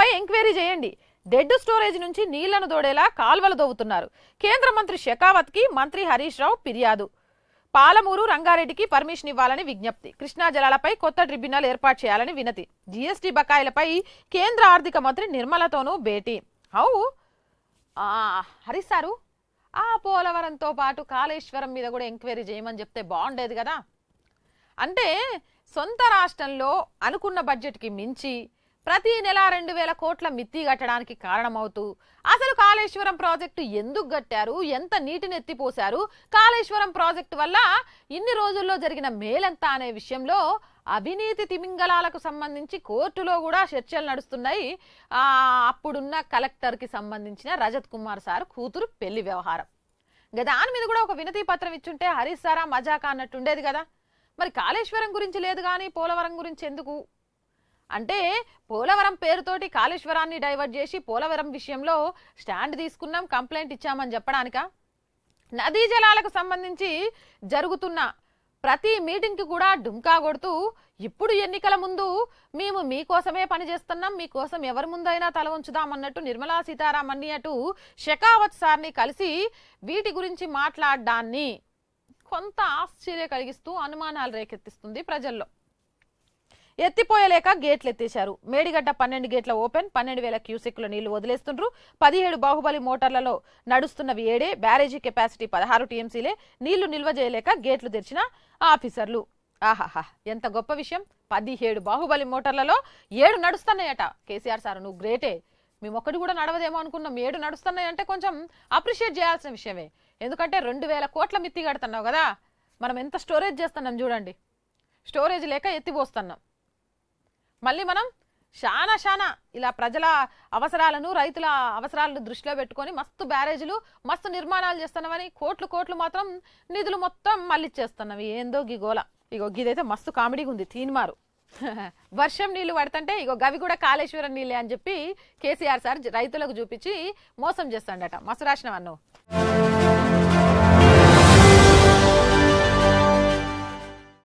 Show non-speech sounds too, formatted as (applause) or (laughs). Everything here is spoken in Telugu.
దీనిపై ఎంక్వైరీ చేయండి డెడ్ స్టోరేజ్ నుంచి నీళ్లను దోడేలా కాల్వలు దోవుతున్నారు కేంద్ర మంత్రి షెకావత్కి మంత్రి హరీష్ రావు ఫిర్యాదు పాలమూరు రంగారెడ్డికి పర్మిషన్ ఇవ్వాలని విజ్ఞప్తి కృష్ణా జలాలపై కొత్త ట్రిబ్యునల్ ఏర్పాటు చేయాలని వినతి జీఎస్టీ బకాయిలపై కేంద్ర ఆర్థిక మంత్రి నిర్మలతోనూ భేటీ హౌ హరీష్ సారు ఆ పోలవరంతో పాటు కాళేశ్వరం మీద కూడా ఎంక్వైరీ చేయమని చెప్తే బాగుండేది కదా అంటే సొంత రాష్ట్రంలో అనుకున్న బడ్జెట్కి మించి ప్రతి నెల రెండు వేల కోట్ల మిత్తి కట్టడానికి కారణమవుతూ అసలు కాళేశ్వరం ప్రాజెక్టు ఎందుకు కట్టారు ఎంత నీటిని ఎత్తిపోశారు కాళేశ్వరం ప్రాజెక్టు వల్ల ఇన్ని రోజుల్లో జరిగిన మేలంతా అనే విషయంలో అవినీతి తిమింగళాలకు సంబంధించి కోర్టులో కూడా చర్చలు నడుస్తున్నాయి అప్పుడున్న కలెక్టర్కి సంబంధించిన రజత్ కుమార్ సార్ కూతురు పెళ్లి వ్యవహారం ఇంకా దాని మీద కూడా ఒక వినతి పత్రం ఇచ్చుంటే హరీష్ సారా మజాకా అన్నట్టుండేది కదా మరి కాళేశ్వరం గురించి లేదు కానీ పోలవరం గురించి ఎందుకు అంటే పోలవరం పేరుతోటి కాళేశ్వరాన్ని డైవర్ట్ చేసి పోలవరం విషయంలో స్టాండ్ తీసుకున్నాం కంప్లైంట్ ఇచ్చామని చెప్పడానిక నదీ జలాలకు సంబంధించి జరుగుతున్న ప్రతి మీటింగ్కి కూడా డుంకా కొడుతూ ఇప్పుడు ఎన్నికల ముందు మేము మీకోసమే పనిచేస్తున్నాం మీకోసం ఎవరి ముందైనా తల ఉంచుదామన్నట్టు నిర్మలా సీతారామన్ని అటు షెకావత్ సార్ని కలిసి వీటి గురించి మాట్లాడడాన్ని కొంత ఆశ్చర్య కలిగిస్తూ అనుమానాలు రేకెత్తిస్తుంది ప్రజల్లో ఎత్తిపోయలేక గేట్లు ఎత్తేశారు మేడిగడ్డ పన్నెండు గేట్ల ఓపెన్ పన్నెండు వేల క్యూసెక్ల నీళ్లు వదిలేస్తుండ్రు పదిహేడు బాహుబలి మోటార్లలో నడుస్తున్నవి ఏడే బ్యారేజీ కెపాసిటీ పదహారు టీఎంసీలే నీళ్లు నిల్వ చేయలేక గేట్లు తెరిచిన ఆఫీసర్లు ఆహాహా ఎంత గొప్ప విషయం పదిహేడు బాహుబలి మోటార్లలో ఏడు నడుస్తున్నాయట కేసీఆర్ సార్ నువ్వు గ్రేటే మేము మేమొక్కటి కూడా నడవదేమో అనుకున్నాం ఏడు నడుస్తున్నాయంటే కొంచెం అప్రిషియేట్ చేయాల్సిన విషయమే ఎందుకంటే రెండు వేల కోట్ల మిత్తి కడుతున్నావు కదా మనం ఎంత స్టోరేజ్ చేస్తున్నాం చూడండి స్టోరేజ్ లేక ఎత్తిపోస్తున్నాం మళ్ళీ మనం చాలా చాలా ఇలా ప్రజల అవసరాలను రైతుల అవసరాలను దృష్టిలో పెట్టుకొని మస్తు బ్యారేజీలు మస్తు నిర్మాణాలు చేస్తున్నామని కోట్లు కోట్లు మాత్రం నిధులు మొత్తం మళ్ళీ చేస్తున్నాం ఏందో గిగోల ఇగో గిదైతే మస్తు కామెడీగా ఉంది తీన్మారు (laughs) వర్షం నీళ్లు పడుతుంటే ఇగో గవి కూడా కాళేశ్వరం నీళ్ళే అని చెప్పి కేసీఆర్ సార్ రైతులకు చూపించి మోసం చేస్తాడట మస్తు రాసిన